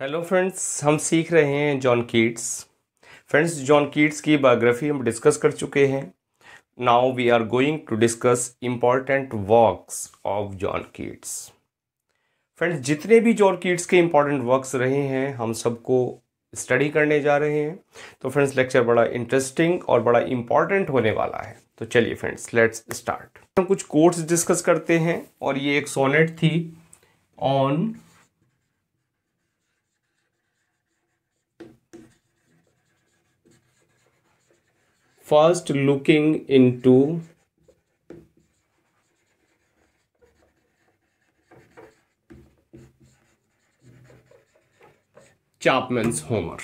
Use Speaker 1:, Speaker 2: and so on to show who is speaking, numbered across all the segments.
Speaker 1: Hello friends हम सीख रहे हैं John Keats friends John Keats की बायोग्राफी हम डिस्कस कर चुके हैं now we are going to discuss important works of John Keats friends जितने भी जॉन कीट्स के इम्पॉर्टेंट वर्क्स रहे हैं हम सबको स्टडी करने जा रहे हैं तो फ्रेंड्स लेक्चर बड़ा इंटरेस्टिंग और बड़ा इम्पॉर्टेंट होने वाला है तो चलिए फ्रेंड्स लेट्स स्टार्ट हम कुछ कोर्ट्स डिस्कस करते हैं और ये एक सोनेट थी on first looking into Chapman's Homer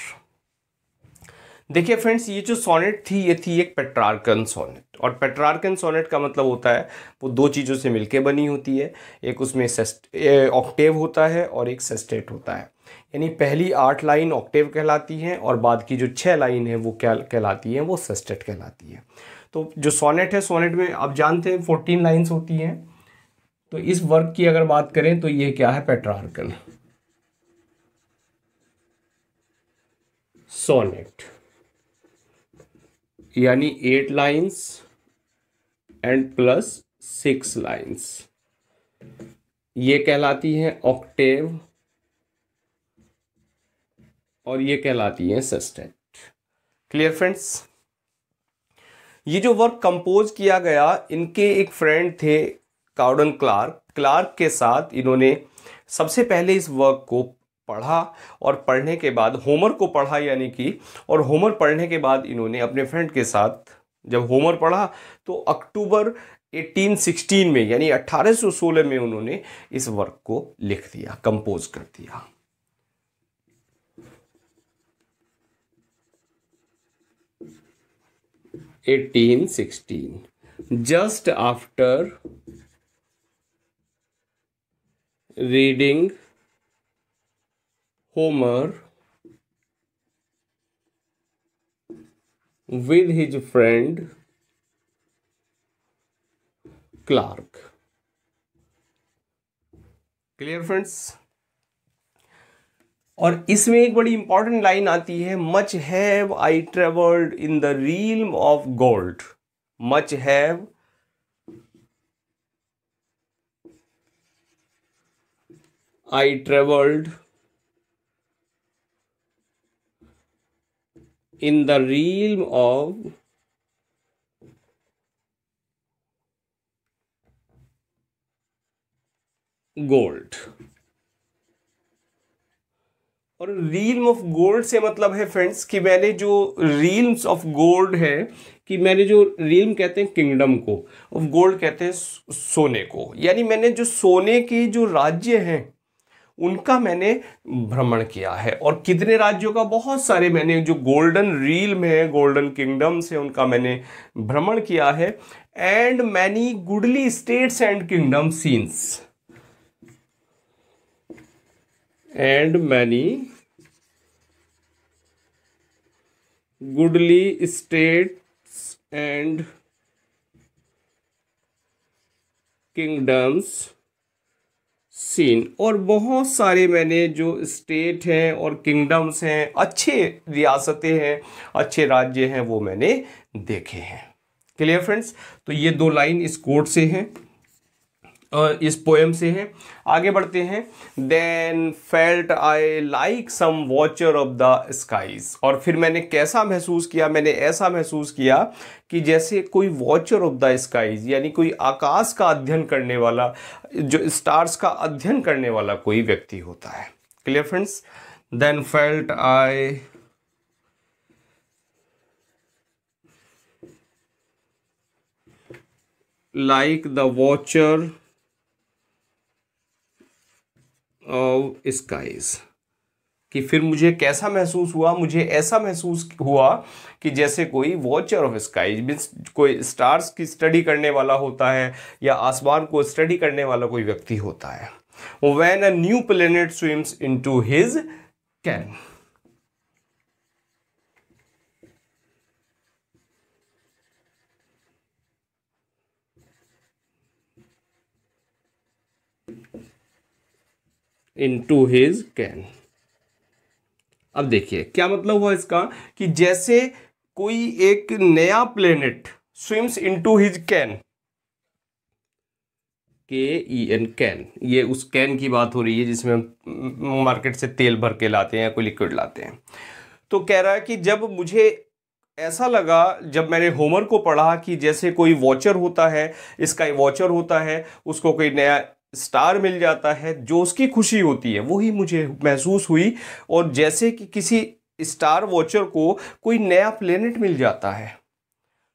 Speaker 1: देखिए फ्रेंड्स ये जो सोनेट थी ये थी एक पेट्रार्कन सोनेट और पेट्रार्कन सोनेट का मतलब होता है वो दो चीज़ों से मिलके बनी होती है एक उसमें ऑक्टेव होता है और एक सेस्टेट होता है यानी पहली आठ लाइन ऑक्टेव कहलाती हैं और बाद की जो छः लाइन है वो क्या कहलाती हैं वो सस्टेट कहलाती है तो जो सोनेट है सोनेट में आप जानते हैं फोर्टीन लाइन्स होती हैं तो इस वर्क की अगर बात करें तो ये क्या है पेट्रार्कन सोनेट यानी eight lines and plus six lines ये कहलाती है ऑक्टेव और ये कहलाती है सस्टेंट क्लियर फ्रेंड्स ये जो वर्क कंपोज किया गया इनके एक फ्रेंड थे कार्डन क्लार्क क्लार्क के साथ इन्होंने सबसे पहले इस वर्क को पढ़ा और पढ़ने के बाद होमर को पढ़ा यानी कि और होमर पढ़ने के बाद इन्होंने अपने फ्रेंड के साथ जब होमर पढ़ा तो अक्टूबर 1816 में यानी 1816 में उन्होंने इस वर्क को लिख दिया कंपोज कर दिया 1816 just after reading Homer with his friend Clark. Clear friends? और इसमें एक बड़ी इंपॉर्टेंट लाइन आती है much have I travelled in the realm of gold much have I travelled in the realm of gold और रील्म of gold से मतलब है फ्रेंड्स कि मैंने जो रील्स ऑफ गोल्ड है कि मैंने जो रील कहते हैं किंगडम को ऑफ गोल्ड कहते हैं सोने को यानी मैंने जो सोने के जो राज्य हैं उनका मैंने भ्रमण किया है और कितने राज्यों का बहुत सारे मैंने जो गोल्डन रील में है गोल्डन किंगडम्स है उनका मैंने भ्रमण किया है and many goodly states and kingdom scenes and many goodly states and kingdoms seen और बहुत सारे मैंने जो स्टेट हैं और किंगडम्स हैं अच्छे रियासतें हैं अच्छे राज्य हैं वो मैंने देखे हैं क्लियर फ्रेंड्स तो ये दो लाइन इस कोर्ट से हैं इस पोएम से है आगे बढ़ते हैं then felt I like some watcher of the skies और फिर मैंने कैसा महसूस किया मैंने ऐसा महसूस किया कि जैसे कोई वॉचर ऑफ द स्काईज यानी कोई आकाश का अध्ययन करने वाला जो स्टार्स का अध्ययन करने वाला कोई व्यक्ति होता है clear friends then felt I like the watcher skies कि फिर मुझे कैसा महसूस हुआ मुझे ऐसा महसूस हुआ कि जैसे कोई वॉचर ऑफ स्काई मीन्स कोई स्टार्स की स्टडी करने वाला होता है या आसमान को स्टडी करने वाला कोई व्यक्ति होता है when a new planet swims into his ken into his ken अब देखिए क्या मतलब हुआ इसका कि जैसे कोई एक नया planet swims into his ken K E N can ये उस कैन की बात हो रही है जिसमें हम मार्केट से तेल भर के लाते हैं कोई लिक्विड लाते हैं तो कह रहा है कि जब मुझे ऐसा लगा जब मैंने होमर को पढ़ा कि जैसे कोई वॉचर होता है इसका वॉचर होता है उसको कोई नया स्टार मिल जाता है जो उसकी खुशी होती है वही मुझे महसूस हुई और जैसे कि किसी स्टार वॉचर को कोई नया प्लेनेट मिल जाता है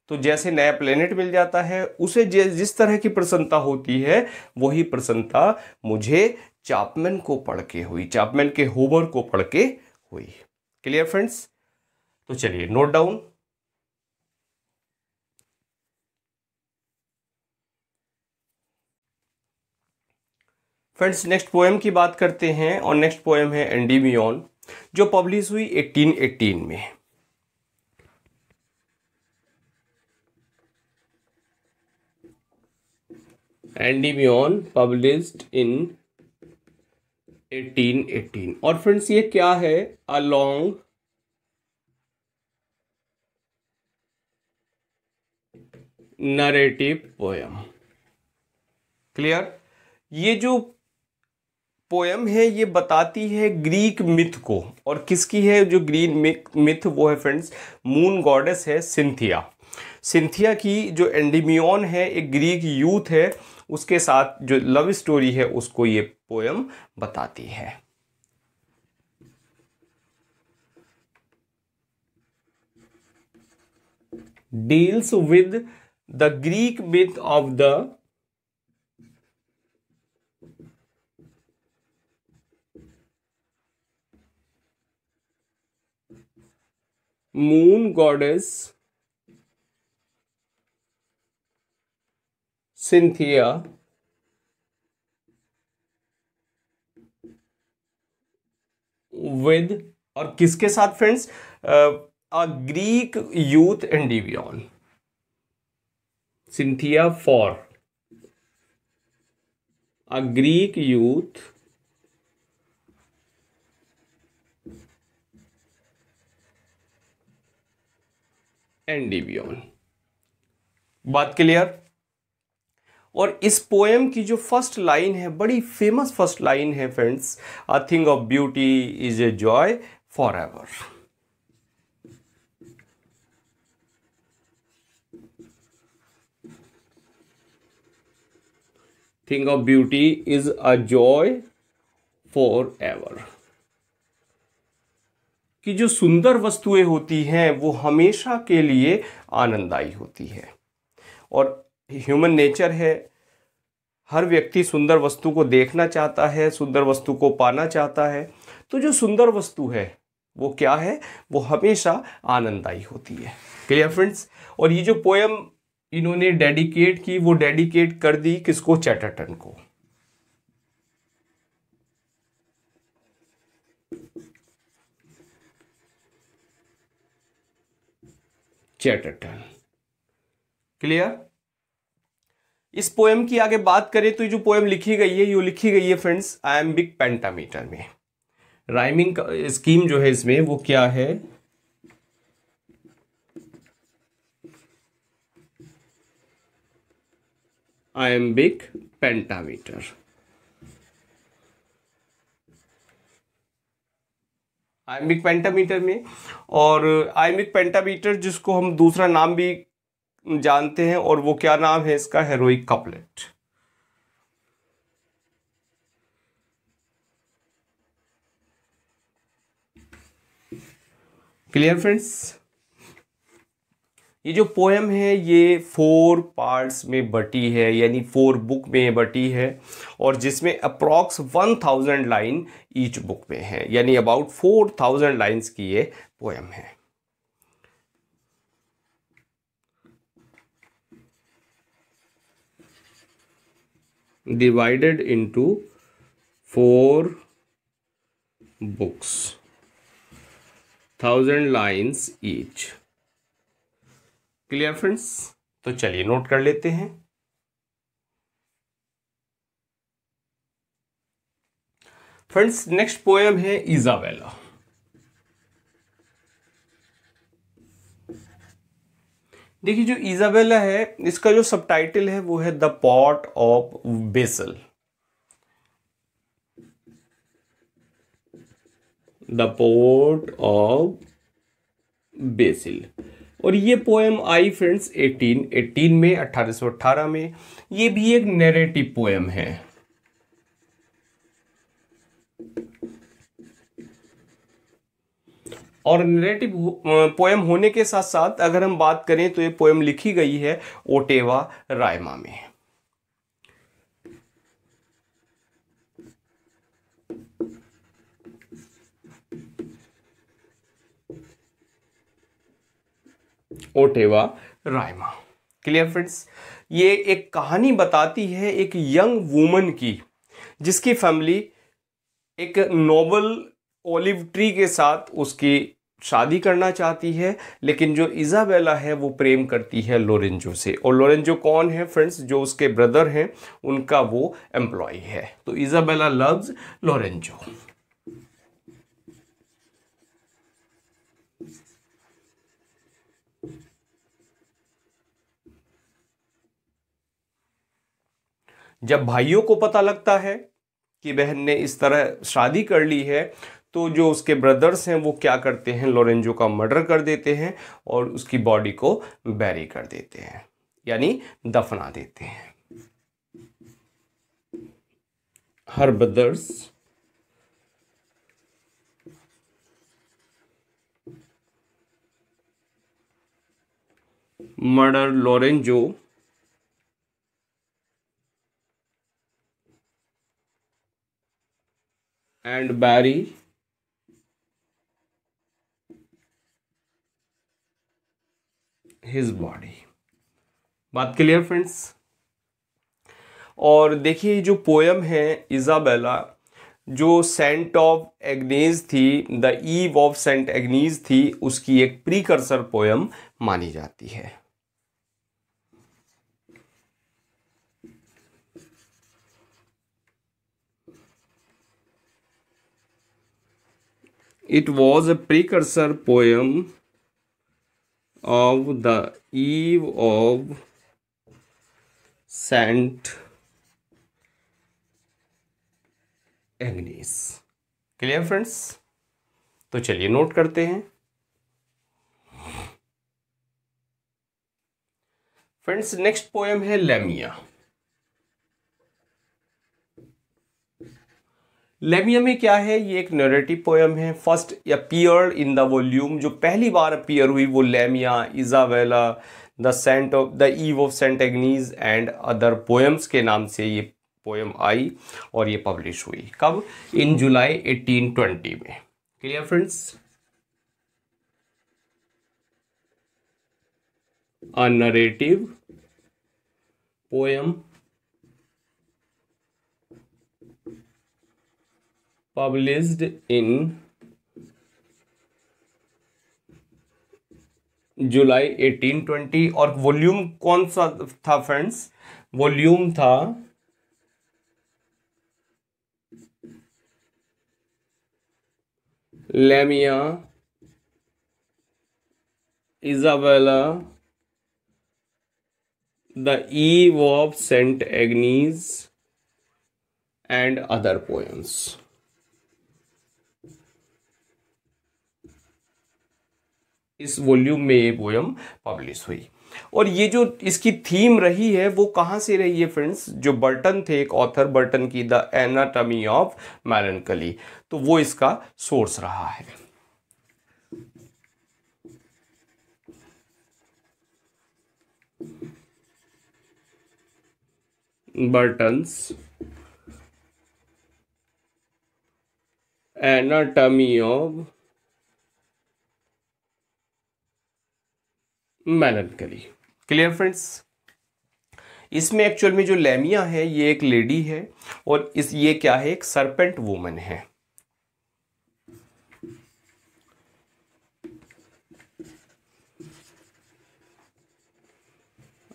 Speaker 1: तो जैसे नया प्लेनेट मिल जाता है उसे जिस तरह की प्रसन्नता होती है वही प्रसन्नता मुझे चापमैन को पढ़ के हुई चापमैन के होमर को पढ़ के हुई क्लियर फ्रेंड्स तो चलिए note down friends next poem की बात करते हैं और नेक्स्ट पोएम है एंडीमियन जो पब्लिश हुई 1818 में एंडीमियन पब्लिश्ड इन 1818 और फ्रेंड्स ये क्या है अलोंग नरेटिव पोएम क्लियर ये जो पोयम है ये बताती है ग्रीक मिथ को और किसकी है जो ग्रीक मिथ वो है फ्रेंड्स मून गॉडेस है सिंथिया सिंथिया की जो एंडीमियन है एक ग्रीक यूथ है उसके साथ जो लव स्टोरी है उसको ये पोयम बताती है deals with the Greek myth of the moon goddess Cynthia with और किसके साथ friends a Greek youth Endymion Cynthia for a Greek youth and बात क्लियर और इस पोएम की जो फर्स्ट लाइन है बड़ी फेमस फर्स्ट लाइन है friends a thing of beauty is a joy forever thing of beauty is a joy forever कि जो सुंदर वस्तुएं होती हैं वो हमेशा के लिए आनंददायी होती है और ह्यूमन नेचर है हर व्यक्ति सुंदर वस्तु को देखना चाहता है सुंदर वस्तु को पाना चाहता है तो जो सुंदर वस्तु है वो क्या है वो हमेशा आनंददायी होती है क्लियर फ्रेंड्स और ये जो पोएम इन्होंने डेडिकेट की वो डेडिकेट कर दी किसको चैटरटन को चैटरटन क्लियर इस पोएम की आगे बात करें तो ये जो पोएम लिखी गई है ये लिखी गई है friends iambic pentameter में राइमिंग स्कीम जो है इसमें वो क्या है iambic pentameter iambic pentameter में और आयमिक पेंटामीटर जिसको हम दूसरा नाम भी जानते हैं और वो क्या नाम है इसका हेरोइक कपलेट क्लियर फ्रेंड्स ये जो पोएम है ये फोर पार्ट्स में बटी है यानी फोर बुक में बटी है और जिसमें approx one thousand line each book में है यानी अबाउट फोर थाउजेंड लाइन्स की ये पोएम है divided into four books thousand lines each clear friends तो चलिए नोट कर लेते हैं फ्रेंड्स नेक्स्ट पोएम है इजाबेला देखिए जो इजाबेला है इसका जो सबटाइटल है वो है the pot of basil the pot of basil और ये पोएम आई फ्रेंड्स 1818 में 1818 में ये भी एक नेरेटिव पोएम है और नेरेटिव पोएम होने के साथ साथ अगर हम बात करें तो ये पोएम लिखी गई है ओटेवा रायमा में ओटेवा रायमा क्लियर फ्रेंड्स ये एक कहानी बताती है एक यंग वूमन की जिसकी फैमिली एक नोबल ओलिव ट्री के साथ उसकी शादी करना चाहती है लेकिन जो इजाबेला है वो प्रेम करती है लोरेंजो से और लोरेंजो कौन है फ्रेंड्स जो उसके ब्रदर हैं उनका वो एम्प्लॉय है तो इजाबेला लव्स लोरेंजो जब भाइयों को पता लगता है कि बहन ने इस तरह शादी कर ली है तो जो उसके ब्रदर्स हैं वो क्या करते हैं लोरेंजो का मर्डर कर देते हैं और उसकी बॉडी को बैरी कर देते हैं यानी दफना देते हैं her brothers murder Lorenzo and Barry his body बात क्लियर फ्रेंड्स और देखिए जो पोयम है इजाबेला जो सेंट ऑफ एग्नेज थी the eve of Saint Agnes थी उसकी एक प्रीकर्सर पोयम मानी जाती है it was a precursor poem of the eve of Saint Agnes clear friends तो चलिए नोट करते हैं फ्रेंड्स नेक्स्ट पोएम है लेमिया लेमिया में क्या है ये एक नरेटिव पोयम है first appear in the volume जो पहली बार अपियर हुई वो Lamia Isabella the Saint of the eve of Saint Agnes and other poems के नाम से ये पोयम आई और ये पब्लिश हुई कब इन जुलाई 1820 में clear friends a narrative published in July 1820 और वॉल्यूम कौन सा था फ्रेंड्स वॉल्यूम था Lamia Isabella the eve of Saint Agnes and other poems इस वॉल्यूम में ये पोएम पब्लिश हुई और ये जो इसकी थीम रही है वो कहाँ से रही है फ्रेंड्स जो बर्टन थे एक ऑथर बर्टन की द एनाटमी ऑफ मैलनकली तो वो इसका सोर्स रहा है Burton's anatomy of melancholy clear friends इसमें एक्चुअल में जो लेमिया है ये एक लेडी है और इस ये क्या है एक सरपेंट वूमन है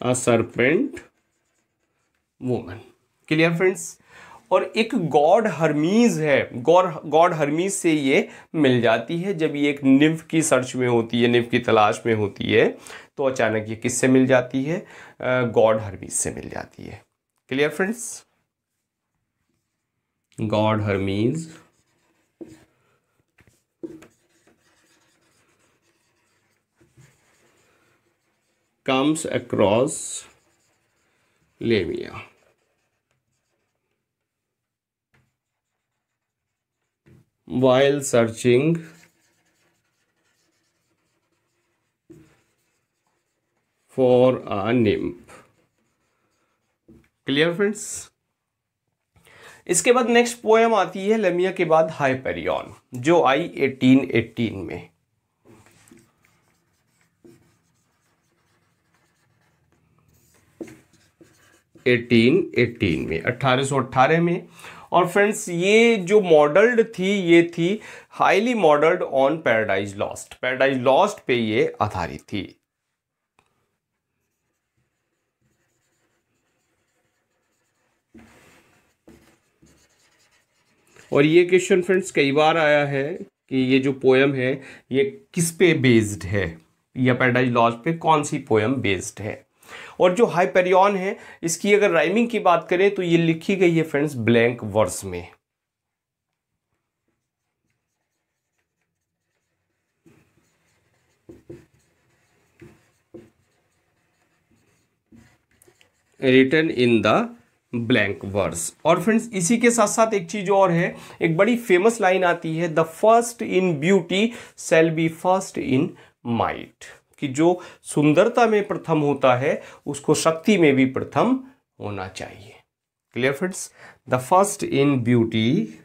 Speaker 1: a serpent woman clear friends और एक गॉड हर्मीज है गौर गॉड हर्मीज से ये मिल जाती है जब ये एक निम्फ की सर्च में होती है निम्फ की तलाश में होती है तो अचानक ये किससे मिल जाती है गॉड हर्मीज से मिल जाती है clear friends god Hermes comes across Lemia. while searching for a nymph clear friends इसके बाद नेक्स्ट पोएम आती है लेमिया के बाद हाइपेरियन जो आई 1818 में एटीन एटीन में अट्ठारह सौ अट्ठारह में और फ्रेंड्स ये जो मॉडल्ड थी ये थी highly modelled on Paradise Lost Paradise Lost पे ये आधारित थी और ये क्वेश्चन फ्रेंड्स कई बार आया है कि ये जो पोयम है ये किस पे बेस्ड है या पैराडाइज लॉस्ट पे कौन सी पोयम बेस्ड है और जो हाइपेरियन है इसकी अगर राइमिंग की बात करें तो ये लिखी गई है फ्रेंड्स ब्लैंक वर्स में written in the blank verse और फ्रेंड्स इसी के साथ साथ एक चीज और है एक बड़ी फेमस लाइन आती है the first in beauty shall be first in might कि जो सुंदरता में प्रथम होता है उसको शक्ति में भी प्रथम होना चाहिए clear friends the first in beauty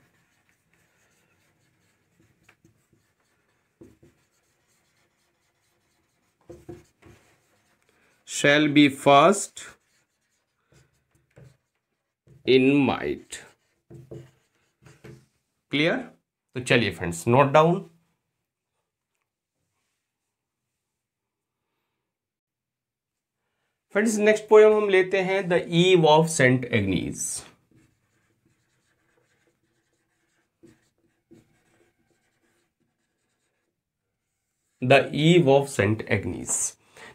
Speaker 1: shall be first in might clear तो चलिए friends note down friends next poem हम लेते हैं the eve of Saint Agnes the eve of Saint Agnes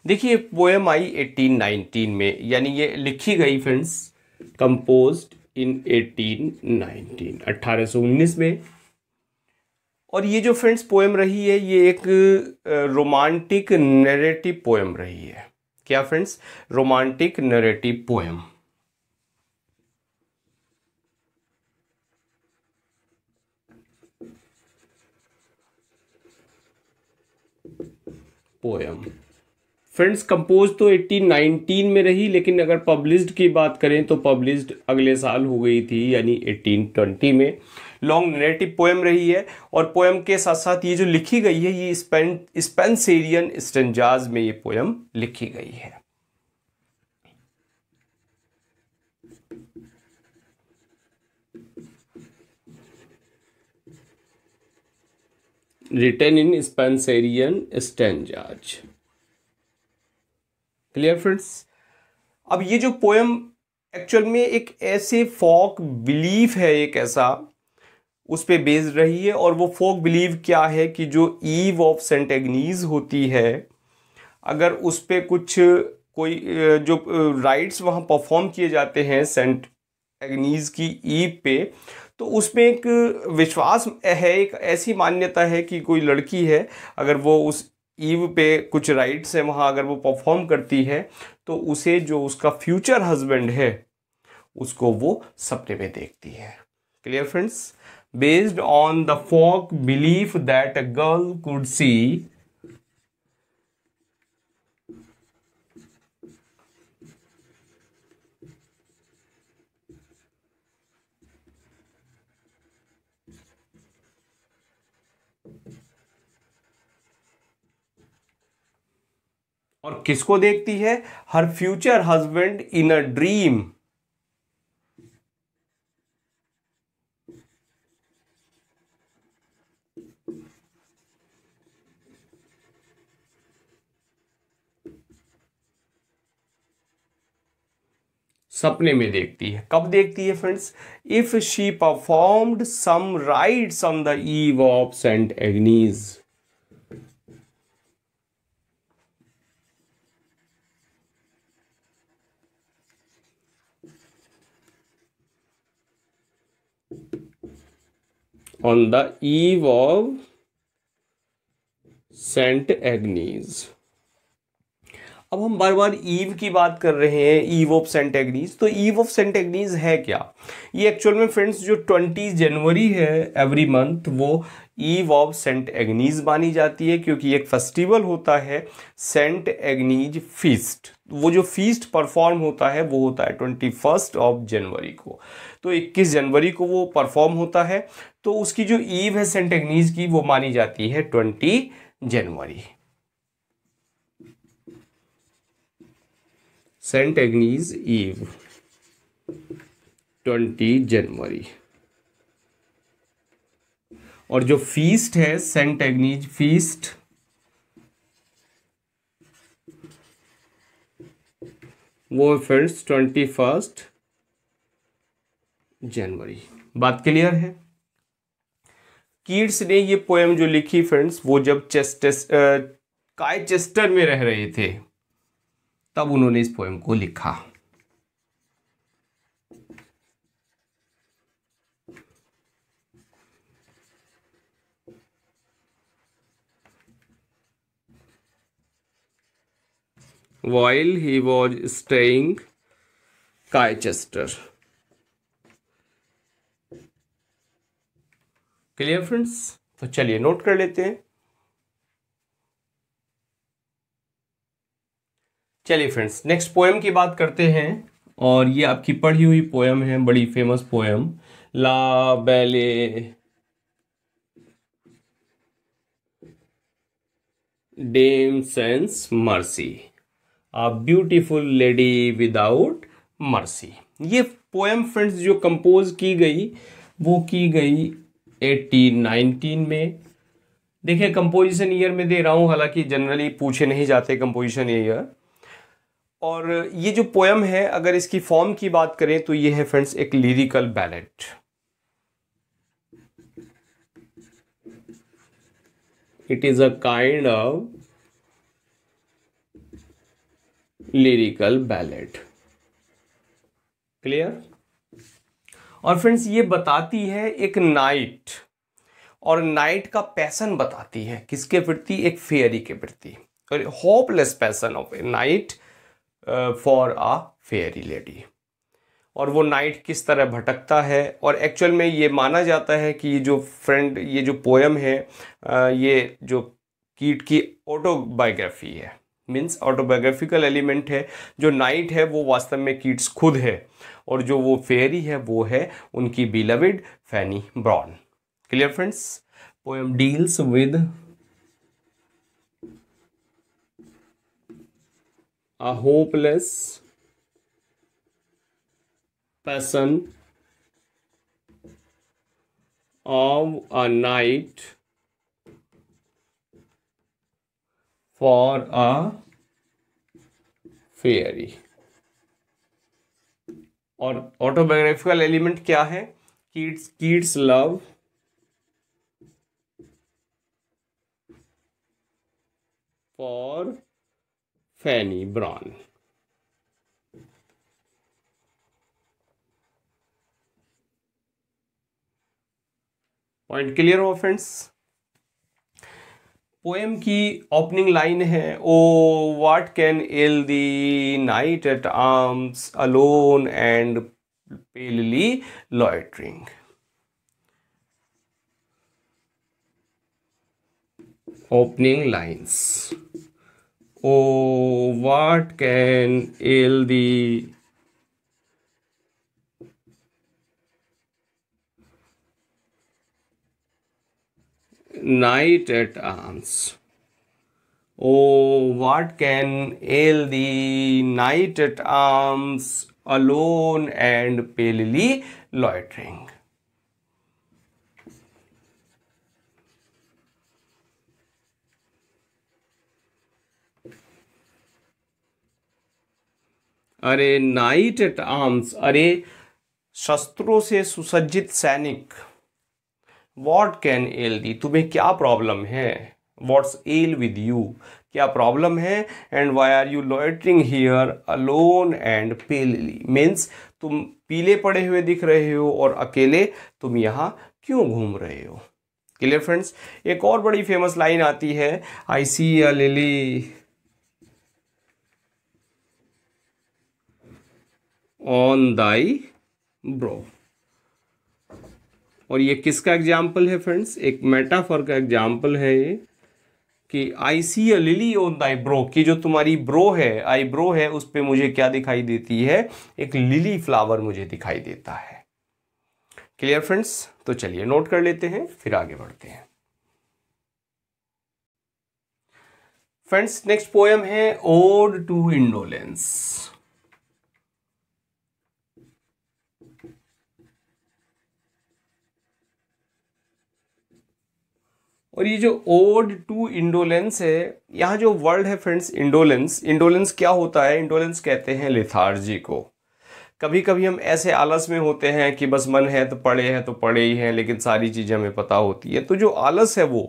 Speaker 1: देखिए पोयम आई 1819 में यानी ये लिखी गई फ्रेंड्स कंपोज इन 1819 1819 में और ये जो फ्रेंड्स पोएम रही है ये एक रोमांटिक नेरेटिव पोएम रही है क्या friends romantic narrative poem poem friends compose तो 1819 में रही लेकिन अगर पब्लिश्ड की बात करें तो पब्लिश्ड अगले साल हो गई थी यानी 1820 में लॉन्ग नेरेटिव पोएम रही है और पोएम के साथ साथ ये जो लिखी गई है ये स्पेंसेरियन स्टेंजाज में ये पोएम लिखी गई है written in Spenserian stanzas clear friends अब ये जो पोएम एक्चुअल में एक ऐसे फॉक बिलीफ है एक ऐसा उस पर बेस्ड रही है और वो फोक बिलीव क्या है कि जो ईव ऑफ सेंट एग्नीज होती है अगर उस पर कुछ कोई जो राइट्स वहाँ परफॉर्म किए जाते हैं सेंट एग्नीज की ईव पे तो उसमें एक विश्वास है एक ऐसी मान्यता है कि कोई लड़की है अगर वो उस ईव पे कुछ राइट्स हैं वहाँ अगर वो परफॉर्म करती है तो उसे जो उसका फ्यूचर हस्बैंड है उसको वो सपने में देखती है clear friends based on the folk belief that a girl could see और किसको देखती है her future husband in a dream सपने में देखती है कब देखती है friends if she performed some rites on the eve of Saint Agnes on the eve of Saint Agnes अब हम बार बार ईव की बात कर रहे हैं ईव ऑफ सेंट एग्नीज तो ईव ऑफ सेंट एग्नीज है क्या ये एक्चुअल में फ्रेंड्स जो 20 जनवरी है एवरी मंथ वो ईव ऑफ सेंट एग्नीज मानी जाती है क्योंकि एक फेस्टिवल होता है सेंट एग्नीज फीस्ट वो जो फीस्ट परफॉर्म होता है वो होता है ट्वेंटी फर्स्ट ऑफ जनवरी को तो इक्कीस जनवरी को वो परफॉर्म होता है तो उसकी जो ईव है सेंट एग्नीज की वो मानी जाती है ट्वेंटी जनवरी सेंट एग्नीज ईव ट्वेंटी जनवरी और जो फीस्ट है सेंट एग्नीज फीस्ट वो फ्रेंड्स ट्वेंटी फर्स्ट जनवरी बात क्लियर है कीड्स ने ये पोएम जो लिखी फ्रेंड्स वो जब चेस्टेस्ट कायचेस्टर में रह रहे थे तब उन्होंने इस पोएम को लिखा while he was staying Chichester clear friends तो चलिए नोट कर लेते हैं चलिए फ्रेंड्स नेक्स्ट पोएम की बात करते हैं और ये आपकी पढ़ी हुई पोएम है बड़ी famous poem La Belle Dame sans Merci a beautiful lady without mercy ये पोएम फ्रेंड्स जो कंपोज की गई वो की गई एटीन नाइनटीन में देखिए कंपोजिशन ईयर में दे रहा हूँ हालांकि जनरली पूछे नहीं जाते कंपोजिशन ईयर और ये जो पोयम है अगर इसकी फॉर्म की बात करें तो ये है फ्रेंड्स एक lyrical ballad it is a kind of lyrical ballad clear और फ्रेंड्स ये बताती है एक नाइट और नाइट का पैसन बताती है किसके प्रति एक फेयरी के प्रति hopeless passion of a knight for a fairy lady और वो नाइट किस तरह भटकता है और एक्चुअल में ये माना जाता है कि ये जो फ्रेंड ये जो पोएम है ये जो कीट की ऑटोबायोग्राफी है मीन्स ऑटोबायोग्राफिकल एलिमेंट है जो नाइट है वो वास्तव में कीट्स खुद है और जो वो फेयरी है वो है उनकी beloved Fanny Brawne clear friends poem deals with a hopeless person of a night for a fairy और ऑटोबायोग्राफिकल एलिमेंट क्या है Keats Keats love for Fanny Brawne point clear हो फ्रेंड्स पोएम की ओपनिंग लाइन है O what can ail thee knight at arms alone and palely loitering opening lines Oh, what can ail the Knight at arms. Oh, what can ail the knight at arms, alone and palely loitering? अरे knight at arms अरे शस्त्रों से सुसज्जित सैनिक what can ail दी तुम्हें क्या problem है what's ail with you क्या प्रॉब्लम है and why are you loitering here alone and palely means तुम पीले पड़े हुए दिख रहे हो और अकेले तुम यहाँ क्यों घूम रहे हो क्लियर फ्रेंड्स एक और बड़ी फेमस लाइन आती है I see a lily on thy brow और ये किसका एग्जाम्पल है फ्रेंड्स एक मेटाफर का एग्जाम्पल है ये कि I see a lily on thy brow की जो तुम्हारी ब्रो है आई ब्रो है उस पर मुझे क्या दिखाई देती है एक लिली फ्लावर मुझे दिखाई देता है क्लियर फ्रेंड्स तो चलिए नोट कर लेते हैं फिर आगे बढ़ते हैं फ्रेंड्स नेक्स्ट पोएम है ओड टू इंडोलेंस और ये जो ओड टू इंडोलेंस है यहाँ जो वर्ड है फ्रेंड्स इंडोलेंस इंडोलेंस क्या होता है इंडोलेंस कहते हैं लिथार्जी को कभी कभी हम ऐसे आलस में होते हैं कि बस मन है तो पढ़े हैं तो पढ़े ही हैं लेकिन सारी चीज़ें हमें पता होती है तो जो आलस है वो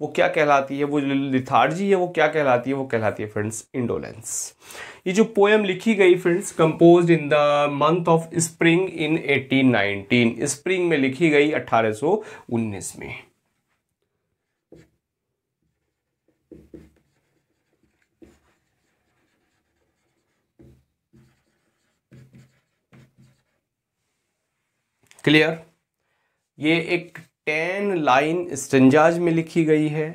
Speaker 1: वो क्या कहलाती है वो लिथार्जी है वो क्या कहलाती है वो कहलाती है फ्रेंड्स इंडोलेंस ये जो पोएम लिखी गई friends compose in the month of spring in 1819 spring में लिखी गई 1819 में क्लियर ये एक टेन लाइन स्टंजाज में लिखी गई है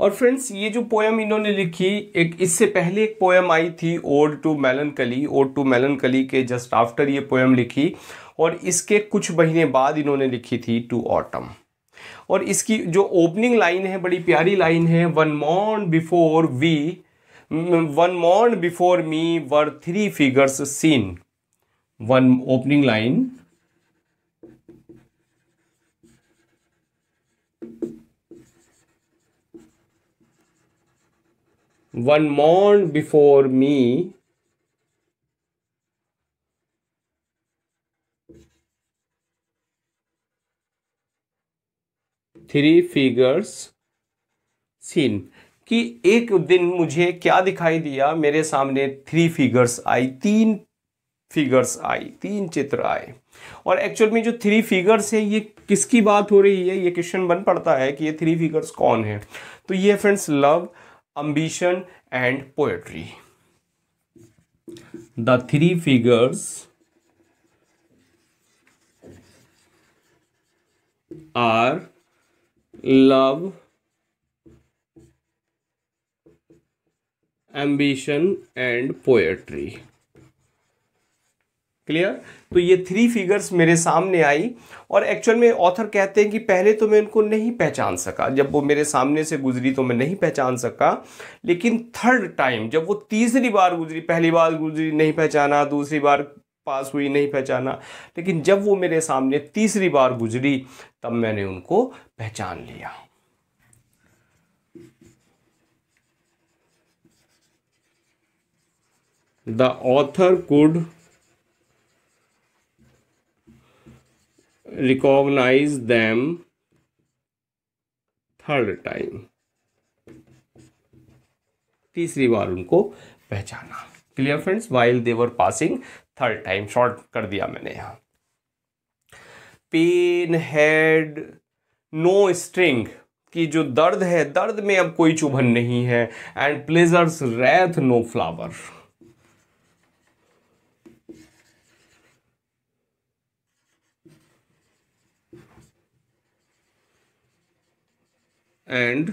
Speaker 1: और फ्रेंड्स ये जो पोयम इन्होंने लिखी एक इससे पहले एक पोयम आई थी ode to melancholy ode to melancholy के जस्ट आफ्टर ये पोयम लिखी और इसके कुछ महीने बाद इन्होंने लिखी थी टू ऑटम और इसकी जो ओपनिंग लाइन है बड़ी प्यारी लाइन है one morn before we one morn before me were three figures seen one opening line one morn before me three figures seen कि एक दिन मुझे क्या दिखाई दिया मेरे सामने थ्री फिगर्स आई तीन फिगर्स आई तीन चित्र आए और एक्चुअल में जो थ्री फिगर्स है ये किसकी बात हो रही है ये क्वेश्चन बन पड़ता है कि ये थ्री फिगर्स कौन है तो ये friends love ambition and poetry the three figures are love ambition and poetry clear तो ये थ्री फिगर्स मेरे सामने आई और एक्चुअल में ऑथर कहते हैं कि पहले तो मैं इनको नहीं पहचान सका जब वो मेरे सामने से गुजरी तो मैं नहीं पहचान सका लेकिन थर्ड टाइम जब वो तीसरी बार गुजरी पहली बार गुजरी नहीं पहचाना दूसरी बार पास हुई नहीं पहचाना लेकिन जब वो मेरे सामने तीसरी बार गुजरी तब मैंने उनको पहचान लिया the author could recognize them third time तीसरी बार उनको पहचाना clear friends while they were passing third time short कर दिया मैंने यहाँ पेन हेड नो स्ट्रिंग कि जो दर्द है दर्द में अब कोई चुभन नहीं है and pleasures wreath no flower and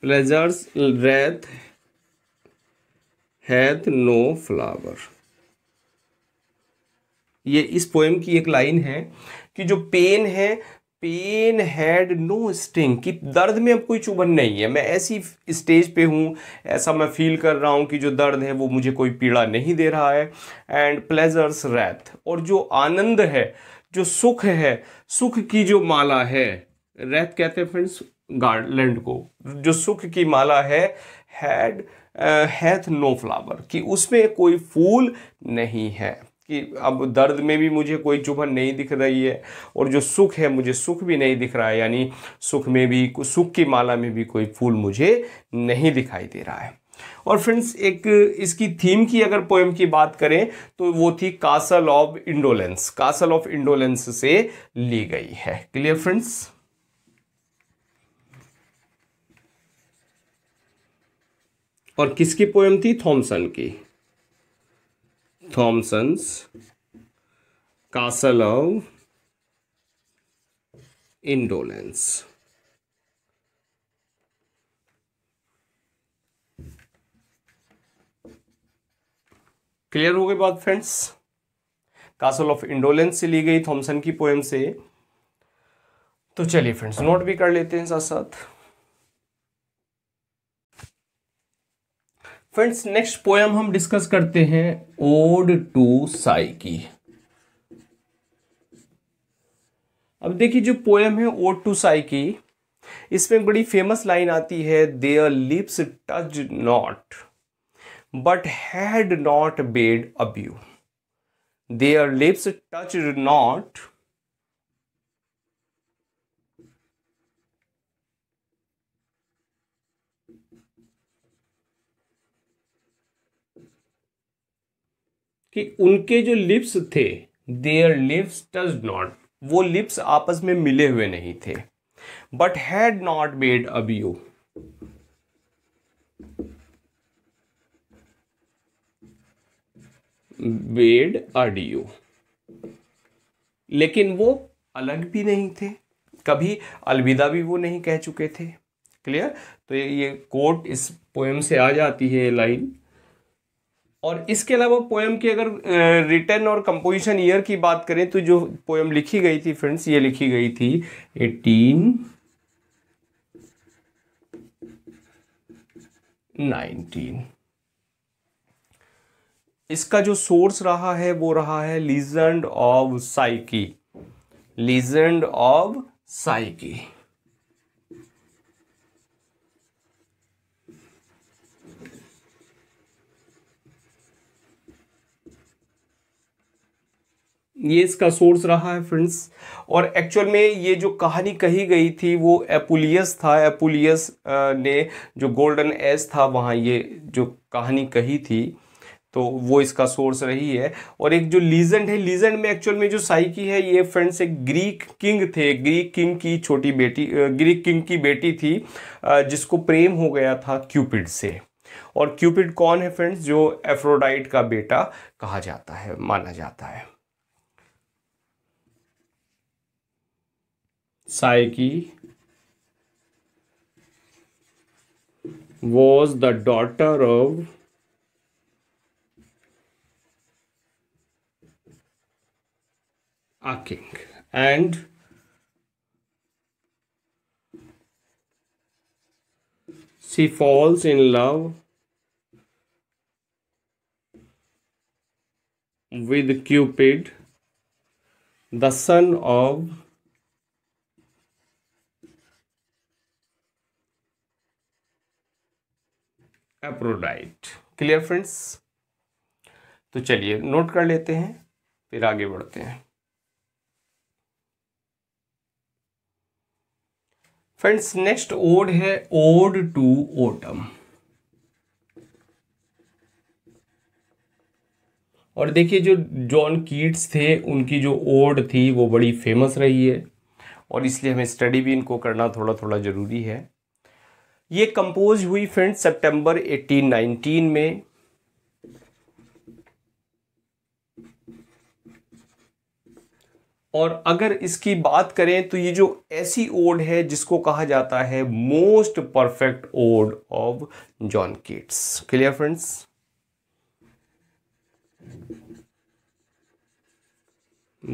Speaker 1: pleasures wreath hath no flower ये इस पोएम की एक लाइन है कि जो पेन है पेन हैड नो स्टिंग कि दर्द में अब कोई चुभन नहीं है मैं ऐसी स्टेज पे हूँ ऐसा मैं फील कर रहा हूँ कि जो दर्द है वो मुझे कोई पीड़ा नहीं दे रहा है एंड प्लेजर्स रैथ और जो आनंद है जो सुख है सुख की जो माला है रैथ कहते हैं फ्रेंड्स गार्डलैंड को जो सुख की माला है हैड हैथ नो फ्लावर कि उसमें कोई फूल नहीं है कि अब दर्द में भी मुझे कोई चुभन नहीं दिख रही है और जो सुख है मुझे सुख भी नहीं दिख रहा है यानी सुख में भी सुख की माला में भी कोई फूल मुझे नहीं दिखाई दे रहा है और फ्रेंड्स एक इसकी थीम की अगर पोएम की बात करें तो वो थी castle of indolence castle of indolence से ली गई है क्लियर फ्रेंड्स और किसकी पोएम थी थॉमसन की Thomson's castle of indolence clear हो गई बात फ्रेंड्स कासल ऑफ इंडोलेंस से ली गई थॉमसन की पोएम से तो चलिए फ्रेंड्स नोट भी कर लेते हैं साथ साथ फ्रेंड्स नेक्स्ट पोयम हम डिस्कस करते हैं ओड टू साई की अब देखिए जो पोयम है ओड टू साई की इसमें बड़ी फेमस लाइन आती है their lips touch not but had not bade adieu their lips touch not कि उनके जो लिप्स थे देयर लिप्स डज नॉट वो लिप्स आपस में मिले हुए नहीं थे बट हैड नॉट मेड अबियो बेड अडियो लेकिन वो अलग भी नहीं थे कभी अलविदा भी वो नहीं कह चुके थे क्लियर तो ये, ये कोट इस पोएम से आ जाती है लाइन और इसके अलावा पोएम की अगर रिटर्न और कंपोजिशन ईयर की बात करें तो जो पोएम लिखी गई थी फ्रेंड्स ये लिखी गई थी एटीन नाइनटीन इसका जो सोर्स रहा है वो रहा है legend of Psyche legend of Psyche ये इसका सोर्स रहा है फ्रेंड्स और एक्चुअल में ये जो कहानी कही गई थी वो एपुलियस था एपुलियस ने जो गोल्डन एज था वहाँ ये जो कहानी कही थी तो वो इसका सोर्स रही है और एक जो लीजेंड है लीजेंड में एक्चुअल में जो साइकी है ये फ्रेंड्स एक ग्रीक किंग थे ग्रीक किंग की छोटी बेटी ग्रीक किंग की बेटी थी जिसको प्रेम हो गया था क्यूपिड से और क्यूपिड कौन है फ्रेंड्स जो एफ्रोडाइट का बेटा कहा जाता है माना जाता है Psyche was the daughter of a king and she falls in love with Cupid, the son of Aphrodite clear friends तो चलिए नोट कर लेते हैं फिर आगे बढ़ते हैं फ्रेंड्स नेक्स्ट ओड है ओड टू ओटम और देखिए जो जॉन कीट्स थे उनकी जो ओड थी वो बड़ी फेमस रही है और इसलिए हमें स्टडी भी इनको करना थोड़ा थोड़ा ज़रूरी है ये कंपोज हुई फ्रेंड्स सितंबर 1819 में और अगर इसकी बात करें तो ये जो ऐसी ओड है जिसको कहा जाता है most perfect ode of John Keats clear friends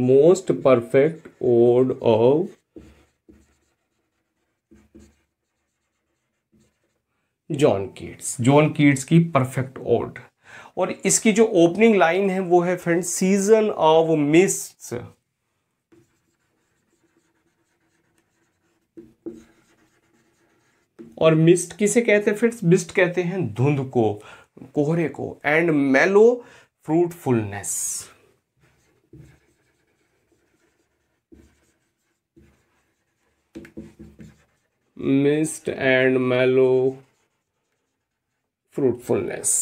Speaker 1: most perfect ode of John Keats John Keats की परफेक्ट ओड और इसकी जो ओपनिंग लाइन है वो है फ्रेंड सीजन ऑफ मिस्ट और मिस्ट किसे कहते हैं फ्रेंड्स मिस्ट कहते हैं धुंध को कोहरे को and mellow fruitfulness mist and mellow fruitfulness.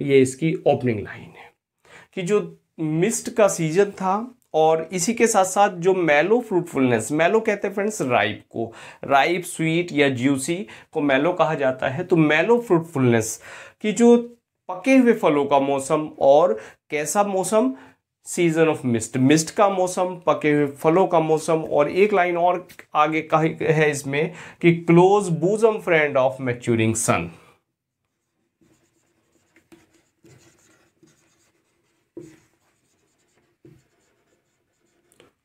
Speaker 1: ये इसकी ओपनिंग लाइन है कि जो मिस्ट का सीजन था और इसी के साथ साथ जो मेलो फ्रूटफुलनेस मेलो कहते हैं फ्रेंड्स राइप को राइप स्वीट या जूसी को मेलो कहा जाता है तो मेलो फ्रूटफुलनेस कि जो पके हुए फलों का मौसम और कैसा मौसम सीजन ऑफ मिस्ट मिस्ट का मौसम पके हुए फलों का मौसम और एक लाइन और आगे कही है इसमें कि close bosom friend of maturing sun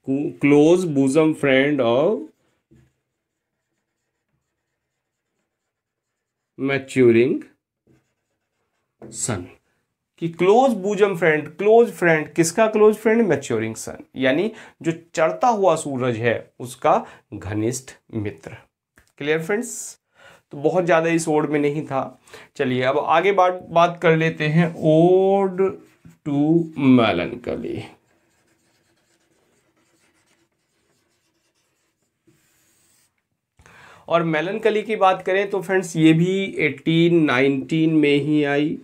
Speaker 1: close bosom friend of maturing sun कि close bosom friend close friend किसका क्लोज फ्रेंड मैच्योरिंग सन यानी जो चढ़ता हुआ सूरज है उसका घनिष्ठ मित्र क्लियर फ्रेंड्स तो बहुत ज़्यादा इस ओड में नहीं था चलिए अब आगे बात बात कर लेते हैं ओड टू कली और कली की बात करें तो फ्रेंड्स ये भी 1819 में ही आई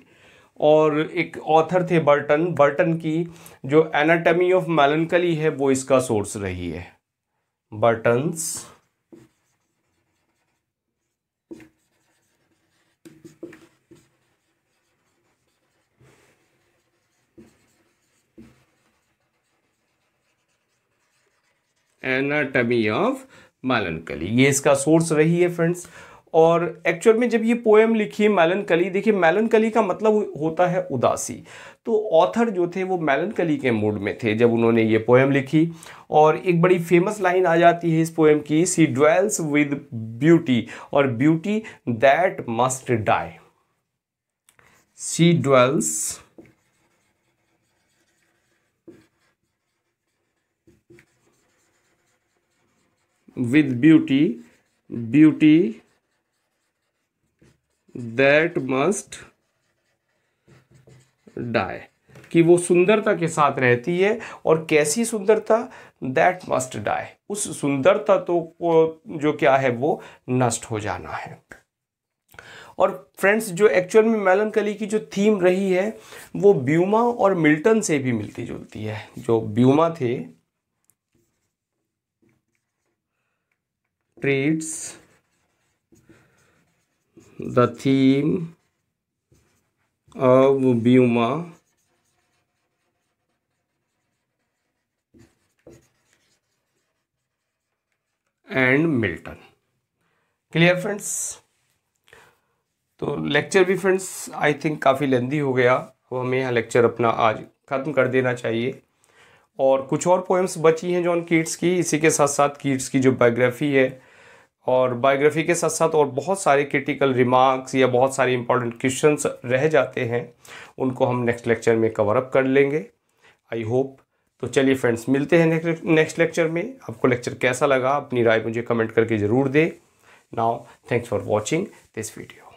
Speaker 1: और एक ऑथर थे बर्टन बर्टन की जो एनाटमी ऑफ मेलनकली है वो इसका सोर्स रही है बर्टन्स एनाटमी ऑफ मेलनकली ये इसका सोर्स रही है फ्रेंड्स और एक्चुअल में जब ये पोएम लिखी मैलन कली देखिए मैलन कली का मतलब होता है उदासी तो ऑथर जो थे वो मैलन कली के मूड में थे जब उन्होंने ये पोएम लिखी और एक बड़ी फेमस लाइन आ जाती है इस पोएम की सी ड्वेल्स विद ब्यूटी और beauty that must die she dwells with beauty beauty that must die कि वो सुंदरता के साथ रहती है और कैसी सुंदरता दैट मस्ट डाय उस सुंदरता तो को जो क्या है वो नष्ट हो जाना है और फ्रेंड्स जो एक्चुअल में मेलनकली की जो थीम रही है वो ब्यूमा और मिल्टन से भी मिलती जुलती है जो ब्यूमा थे ट्रेड्स the theme of Buma and Milton clear friends तो लेक्चर भी फ्रेंड्स आई थिंक काफ़ी लेंदी हो गया अब हमें यह लेक्चर अपना आज ख़त्म कर देना चाहिए और कुछ और पोएम्स बची हैं जॉन कीट्स की इसी के साथ साथ कीट्स की जो बायोग्राफी है और बायोग्राफी के साथ साथ और बहुत सारे क्रिटिकल रिमार्क्स या बहुत सारे इंपॉर्टेंट क्वेश्चन रह जाते हैं उनको हम नेक्स्ट लेक्चर में कवर अप कर लेंगे आई होप तो चलिए फ्रेंड्स मिलते हैं नेक्स्ट लेक्चर में आपको लेक्चर कैसा लगा अपनी राय मुझे कमेंट करके ज़रूर दें now thanks for watching this video